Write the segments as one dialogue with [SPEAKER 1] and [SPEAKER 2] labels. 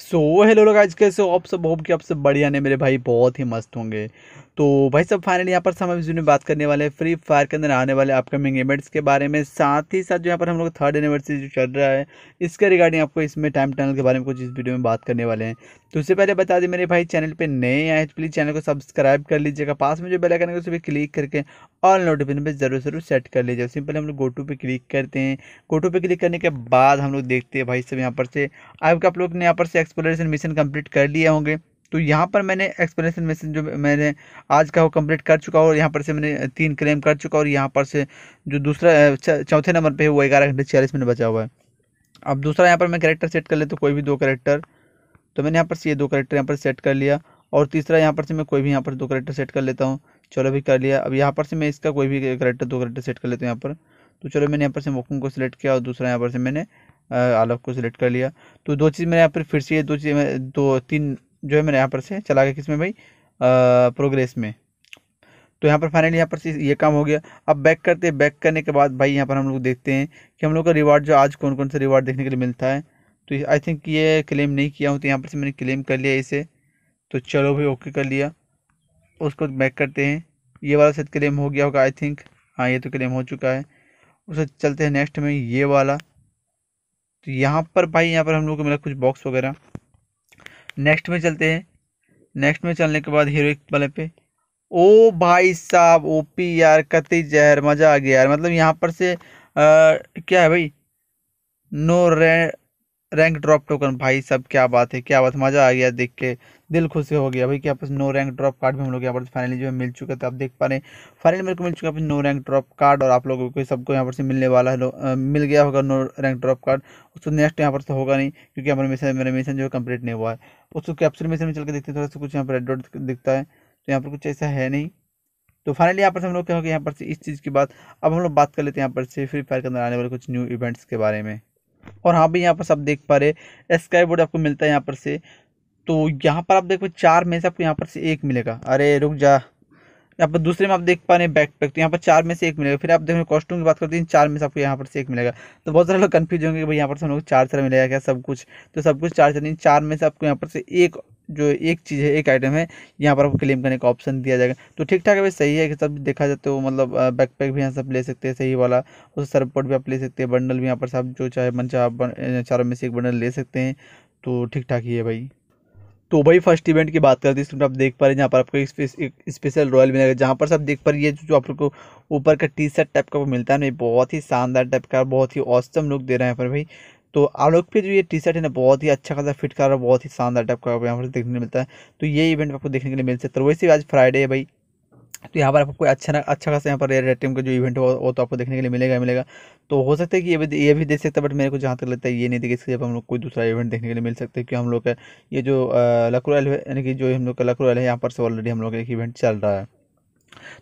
[SPEAKER 1] so hello लोग आज कैसे आप सब होप कि आप सब बढ़िया ने मेरे भाई बहुत ही मस्त होंगे तो भाई सब फाइनली यहाँ पर हम इस में बात करने वाले हैं फ्री फायर के अंदर आने वाले अपकमिंग इवेंट्स के बारे में साथ ही साथ जो यहाँ पर हम लोग थर्ड एनिवर्सरी जो चल रहा है इसके रिगार्डिंग आपको इसमें टाइम टनल के बारे में कुछ इस वीडियो में बात करने वाले हैं तो उससे पहले बता दें मेरे भाई चैनल पर नए आए प्लीज़ चैनल को सब्सक्राइब कर लीजिएगा पास में जो बेलाइकन है उसे भी क्लिक करके ऑल नोटिफिकेशन पे ज़रूर ज़रूर सेट कर लीजिए सिंपल हम लोग गो टू पे क्लिक करते हैं गो टू पे क्लिक करने के बाद हम लोग देखते हैं भाई सब यहाँ पर से आपके आप लोग ने यहाँ पर से एक्सप्लोरेशन मिशन कंप्लीट कर लिए होंगे तो यहाँ पर मैंने एक्सप्लेनेशन मिशन जो मैंने आज का वो कंप्लीट कर चुका और यहाँ पर से मैंने तीन क्लेम कर चुका और यहाँ पर से जो दूसरा चौथे नंबर पे है वो ग्यारह घंटे छियालीस मिनट बचा हुआ है अब दूसरा यहाँ पर मैं करेक्टर सेट कर लेता तो कोई भी दो करेक्टर तो मैंने यहाँ पर से ये दो करेक्टर यहाँ पर सेट कर लिया और तीसरा यहाँ पर से मैं कोई भी यहाँ पर दो करेक्टर सेट कर लेता हूँ चलो अभी कर लिया अब यहाँ पर से मैं इसका कोई भी करेक्टर दो करेक्टर सेट कर लेता हूँ यहाँ पर तो चलो मैंने यहाँ पर से मोकुम को सिलेक्ट किया और दूसरा यहाँ पर से मैंने आलफ को सिलेक्ट कर लिया तो दो चीज़ मैंने यहाँ पर फिर से दो चीज़ दो तीन जो है मैंने यहाँ पर से चला गया किस में भाई प्रोग्रेस में तो यहाँ पर फाइनली यहाँ पर से ये काम हो गया अब बैक करते हैं बैक करने के बाद भाई यहाँ पर हम लोग देखते हैं कि हम लोग का रिवार्ड जो आज कौन कौन सा रिवार्ड देखने के लिए मिलता है तो आई थिंक ये क्लेम नहीं किया हूँ तो यहाँ पर से मैंने क्लेम कर लिया इसे तो चलो भाई ओके कर लिया उसको बैक करते हैं ये वाला शायद क्लेम हो गया होगा आई थिंक हाँ ये तो क्लेम हो चुका है उसे चलते हैं नेक्स्ट में ये वाला तो यहाँ पर भाई यहाँ पर हम लोग को मिला कुछ बॉक्स वगैरह नेक्स्ट में चलते हैं नेक्स्ट में चलने के बाद हीरोइक वाले पे ओ भाई साहब ओपी यार कति जहर मज़ा आ गया यार मतलब यहाँ पर से आ, क्या है भाई नो रे रैंक ड्रॉप टोकन भाई सब क्या बात है क्या बात मज़ा आ गया देख के दिल खुश हो गया भाई क्या आपस नो रैंक ड्रॉप कार्ड भी हम लोग यहाँ पर फाइनली जो है मिल चुका था तो आप देख पा रहे हैं फाइनली मेरे को मिल चुका है नो रैंक ड्रॉप कार्ड और आप लोगों को सबको यहाँ पर से मिलने वाला है मिल गया होगा नो रैंक ड्रॉप कार्ड उसको नेक्स्ट यहाँ पर से होगा नहीं क्योंकि हमारा मिशन मेरा मिशन जो है कम्प्लीट नहीं हुआ है उसको कैप्सूल मिशन में चल के देखते हैं थोड़ा सा कुछ यहाँ पर रेड दिखता है तो यहाँ पर कुछ ऐसा है नहीं तो फाइनली यहाँ पर हम लोग क्या हो गया यहाँ पर से इस चीज़ की बात अब हम लोग बात कर लेते हैं यहाँ पर से फ्री फायर के अंदर आने वाले कुछ न्यू इवेंट्स के बारे में और हाँ भी यहाँ पर सब देख पा रहे स्काई बोर्ड आपको मिलता है यहाँ पर से तो यहाँ पर आप देखो चार में से आपको यहाँ पर से एक मिलेगा अरे रुक जा यहाँ पर दूसरे में आप देख पा रहे हैं बैक पैक तो यहाँ पर चार में से एक मिलेगा फिर आप देखो कॉस्ट्यूम की बात करते हैं चार में से आपको यहाँ पर से एक मिलेगा तो बहुत सारे लोग कन्फ्यूज होंगे कि भाई यहाँ पर से हम लोग चार सर मिलेगा क्या सब कुछ तो सब कुछ चार नहीं चार में से आपको यहाँ पर से एक जो एक चीज़ है एक आइटम है यहाँ पर आपको क्लेम करने का ऑप्शन दिया जाएगा तो ठीक ठाक अभी भाई सही है कि सब देखा जाए तो मतलब बैकपैक भी यहाँ सब ले सकते हैं सही वाला उस सरपोर्ट भी आप ले सकते हैं बंडल भी यहाँ पर सब जो चाहे मन चाहे आप चारों में से एक बंडल ले सकते हैं तो ठीक ठाक ही है भाई तो भाई फर्स्ट इवेंट की बात करते हैं इसमें आप देख पा रहे हैं जहाँ पर आपको एक स्पेशल रॉयल मिलेगा जहाँ पर सब देख पा रहे है जो को ऊपर का टी शर्ट टाइप का वो मिलता है ना बहुत ही शानदार टाइप का बहुत ही औसम लुक दे रहा है यहाँ पर भाई तो आप लोग पे जो ये टी शर्ट है ना बहुत ही अच्छा खासा फिट कर रहा है बहुत ही शानदार टाइप का यहाँ पर देखने को मिलता है तो ये इवेंट आपको देखने के लिए मिल सकता है वैसे आज फ्राइडे है भाई तो यहाँ पर आपको अच्छा ना अच्छा खासा यहाँ पर रेड टीम का जो इवेंट हो वो तो आपको देखने के लिए मिलेगा मिलेगा तो हो सकता है कि ये भी ये भी देख सकता है बट मेरे को जहाँ तक लगता है ये नहीं देखिए इसके जब हम लोग कोई दूसरा इवेंट देखने के लिए मिल सकते हैं कि हम लोग का ये जो लकड़ू एल यानी कि जो हम लोग का एल है यहाँ पर से ऑलरेडी हम लोग का एक इवेंट चल रहा है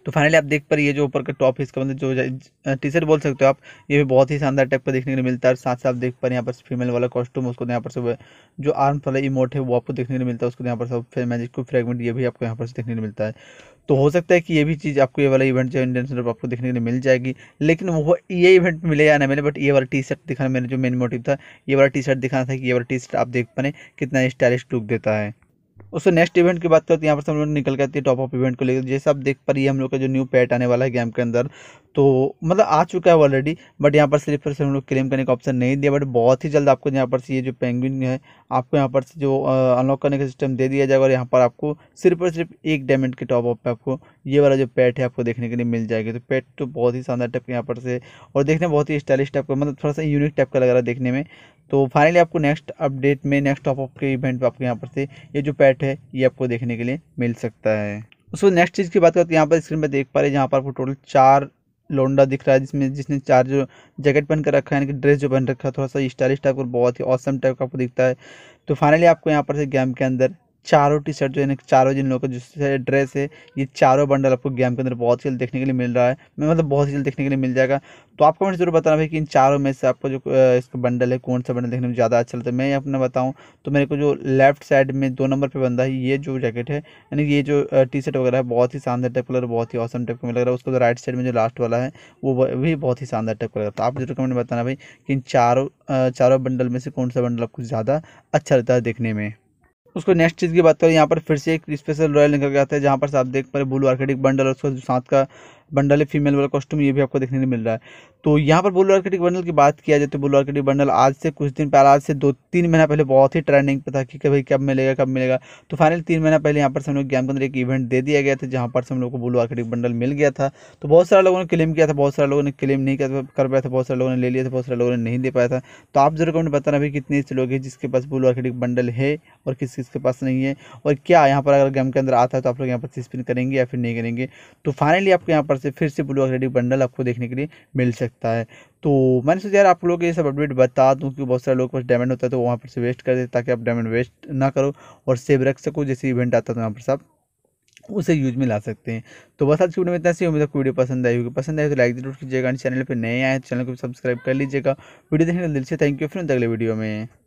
[SPEAKER 1] तो फाइनली आप देख पा रही जो ऊपर का टॉप है इसका मतलब जो टी शर्ट बोल सकते हो आप ये भी बहुत ही शानदार टाइप का देखने को मिलता है और साथ साथ आप देख पा रहे हैं यहाँ पर फीमेल वाला कॉस्ट्यूम उसको तो यहाँ पर सब जो आर्म वाला इमोट है वो आपको देखने को मिलता है उसको तो यहाँ पर सब मैजिक को फ्रेगमेंट ये भी आपको यहाँ पर देखने को मिलता है तो हो सकता है कि ये भी चीज़ आपको ये वाला इवेंट जो इंडियन सेंटर आपको देखने के लिए मिल जाएगी लेकिन वो ये इवेंट मिले या ना मिले बट ये वाला टी शर्ट दिखाना मेरा जो मेन मोटिव था ये वाला टी शर्ट दिखाना था कि ये वाला टी शर्ट आप देख पाए कितना स्टाइलिश लुक देता है उससे नेक्स्ट इवेंट की बात करते हैं तो यहाँ पर से हम लोग निकल के आती है टॉप ऑफ इवेंट को लेकर जैसे आप देख पा रही हम लोग का जो न्यू पैट आने वाला है गेम के अंदर तो मतलब आ चुका है ऑलरेडी बट यहाँ पर सिर्फ से हम लोग क्लेम करने का ऑप्शन नहीं दिया बट बहुत ही जल्द आपको यहाँ पर से ये जो पेंगुइन है आपको यहाँ पर से जो अनलॉक करने का सिस्टम दे दिया जाएगा और यहाँ पर आपको सिर्फ और सिर्फ एक डायमंड के टॉप ऑफ पर आपको ये वाला जो पैट है आपको देखने के लिए मिल जाएगी तो पैट तो बहुत ही शानदार टाइप का यहाँ पर से और देखने में बहुत ही स्टाइलिश टाइप का मतलब थोड़ा सा यूनिक टाइप का लग रहा है देखने में तो फाइनली आपको नेक्स्ट अपडेट में नेक्स्ट टॉप अप के इवेंट पर आपको यहाँ पर से ये जो पैट है ये आपको देखने के लिए मिल सकता है उसको नेक्स्ट चीज़ की बात करते हैं तो यहाँ पर स्क्रीन पर देख पा रहे हैं जहाँ पर आपको टोटल चार लोंडा दिख रहा है जिसमें जिसने चार जो जैकेट पहन कर रखा है यानी कि ड्रेस जो पहन रखा है थोड़ा सा स्टाइलिश टाइप और बहुत ही औसम टाइप का आपको दिखता है तो फाइनली आपको यहाँ पर से गेम के अंदर चारों टी शर्ट जो है चारों जिन लोगों का जिससे ड्रेस है ये चारों बंडल आपको गेम के अंदर बहुत ही जल्द देखने के लिए मिल रहा है मतलब बहुत ही जल्द देखने के लिए मिल जाएगा तो आप कमेंट जरूर बताना भाई कि इन चारों में से आपको जो इसका बंडल है कौन सा बंडल देखने में ज़्यादा अच्छा लगता है मैं अपना बताऊँ तो मेरे को जो लेफ्ट साइड में दो नंबर पर बंदा है ये जो जैकेट है यानी ये जो टी शर्ट वगैरह है बहुत ही शानदार टाइप कलर बहुत ही औसम टाइप का लग रहा है उसका राइट साइड में जो लास्ट वाला है वो भी बहुत ही शानदार टाइप का लग रहा है तो आप जरूर कमेंट बताना भाई कि इन चारों चारों बंडल में से कौन सा बंडल आपको ज़्यादा अच्छा लगता है देखने में उसको नेक्स्ट चीज़ की बात करें यहाँ पर फिर से एक स्पेशल रॉयल निकल के आता है जहाँ पर आप देख पा रहे ब्लू आर्केटिक बंडल और उसका साथ का बंडल है फीमेल वाला कॉस्ट्यूम ये भी आपको देखने को मिल रहा है तो यहाँ पर बुल आर्किटिक बंडल की बात किया जाए तो बुल आर्किटिक बंडल आज से कुछ दिन पहले आज से दो तीन महीना पहले बहुत ही ट्रेंडिंग पे था कि भाई कब मिलेगा कब मिलेगा तो फाइनल तीन महीना पहले यहाँ पर हम लोग ज्ञान के अंदर एक इवेंट दे दिया गया था जहाँ पर से हम लोग को बुल आर्किटिक बंडल मिल गया था तो बहुत सारे लोगों ने क्लेम किया था बहुत सारे लोगों ने क्लेम नहीं किया कर पाया था बहुत सारे लोगों ने ले लिया था बहुत सारे लोगों ने नहीं दे पाया था तो आप जरूर कमेंट बताना भी कितने ऐसे लोग हैं जिसके पास बुल आर्किटिक बंडल है और किस किस के पास नहीं है और क्या यहाँ पर अगर गेम के अंदर आता है तो आप लोग यहाँ पर स्पिन करेंगे या फिर नहीं करेंगे तो फाइनली आपको यहाँ पर से फिर से ब्लू एक्रेडिक बंडल आपको देखने के लिए मिल सकता है तो मैंने सोचा यार आप लोगों को ये सब अपडेट बता दूँ क्योंकि बहुत सारे लोग पास डायमंड होता है तो वहाँ पर से वेस्ट कर देते ताकि आप डायमंड वेस्ट ना करो और सेव रख सको जैसे इवेंट आता है तो वहाँ पर सब उसे यूज में ला सकते हैं तो बस आज की वीडियो में इतना सी उम्मीद आपको वीडियो पसंद आई होगी पसंद आए तो लाइक जरूर कीजिएगा चैनल पर नए आए तो चैनल को सब्सक्राइब कर लीजिएगा वीडियो देखने का दिल से थैंक यू फिर अगले वीडियो में